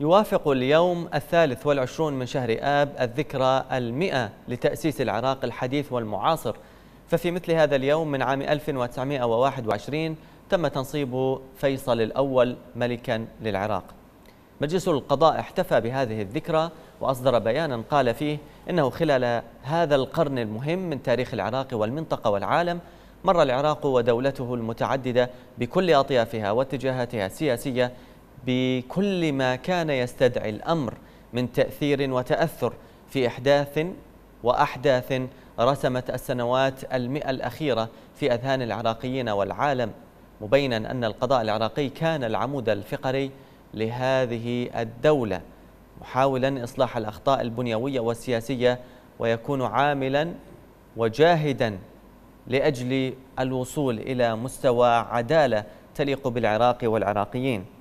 يوافق اليوم الثالث والعشرون من شهر آب الذكرى المئة لتأسيس العراق الحديث والمعاصر ففي مثل هذا اليوم من عام 1921 تم تنصيب فيصل الأول ملكا للعراق مجلس القضاء احتفى بهذه الذكرى وأصدر بيانا قال فيه إنه خلال هذا القرن المهم من تاريخ العراق والمنطقة والعالم مر العراق ودولته المتعددة بكل أطيافها واتجاهاتها السياسية بكل ما كان يستدعي الأمر من تأثير وتأثر في إحداث وأحداث رسمت السنوات المئة الأخيرة في أذهان العراقيين والعالم مبينا أن القضاء العراقي كان العمود الفقري لهذه الدولة محاولا إصلاح الأخطاء البنيوية والسياسية ويكون عاملا وجاهدا لأجل الوصول إلى مستوى عدالة تليق بالعراق والعراقيين